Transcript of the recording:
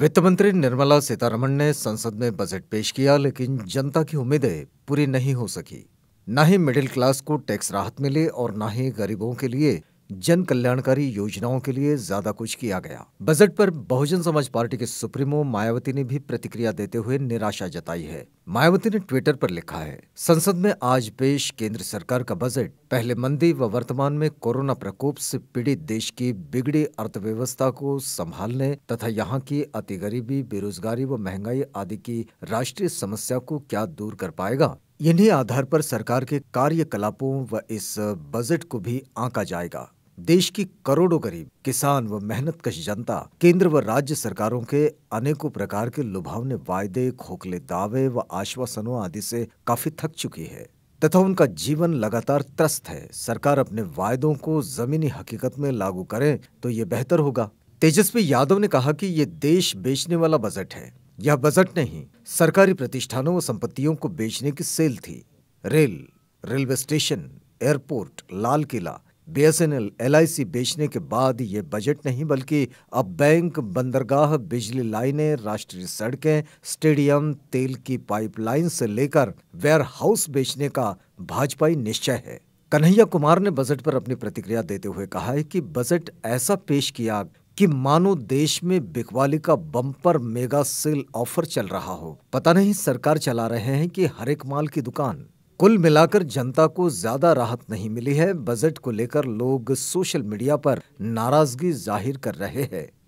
वित्त मंत्री निर्मला सीतारमण ने संसद में बजट पेश किया लेकिन जनता की उम्मीदें पूरी नहीं हो सकी न ही मिडिल क्लास को टैक्स राहत मिली और न ही गरीबों के लिए जन कल्याणकारी योजनाओं के लिए ज्यादा कुछ किया गया बजट पर बहुजन समाज पार्टी के सुप्रीमो मायावती ने भी प्रतिक्रिया देते हुए निराशा जताई है मायावती ने ट्विटर पर लिखा है संसद में आज पेश केंद्र सरकार का बजट पहले मंदी व वर्तमान में कोरोना प्रकोप से पीड़ित देश की बिगड़ी अर्थव्यवस्था को संभालने तथा यहाँ की अति गरीबी बेरोजगारी व महंगाई आदि की राष्ट्रीय समस्या को क्या दूर कर पाएगा इन्हीं आधार पर सरकार के कार्यकलापों व इस बजट को भी आंका जाएगा देश की करोड़ों गरीब किसान व मेहनत कश जनता केंद्र व राज्य सरकारों के अनेकों प्रकार के लुभावने वायदे खोखले दावे व आश्वासनों आदि से काफी थक चुकी है तथा उनका जीवन लगातार त्रस्त है सरकार अपने वायदों को जमीनी हकीकत में लागू करे तो ये बेहतर होगा तेजस्वी यादव ने कहा कि ये देश बेचने वाला बजट है यह बजट नहीं सरकारी प्रतिष्ठानों व संपत्तियों को बेचने की सेल थी rail railway station airport Lal Qila BSNL LIC बेचने के बाद ये बजट नहीं बल्कि अब बैंक बंदरगाह बिजली लाइनें राष्ट्रीय सड़कें स्टेडियम तेल की पाइपलाइन से लेकर वेयर हाउस बेचने का भाजपाई निश्चय है कन्हैया कुमार ने बजट पर अपनी प्रतिक्रिया देते हुए कहा है कि बजट ऐसा पेश किया कि मानो देश में बिकवाली का बम्पर मेगा सेल ऑफर चल रहा हो पता नहीं सरकार चला रहे हैं कि एक माल की दुकान कुल मिलाकर जनता को ज्यादा राहत नहीं मिली है बजट को लेकर लोग सोशल मीडिया पर नाराजगी जाहिर कर रहे हैं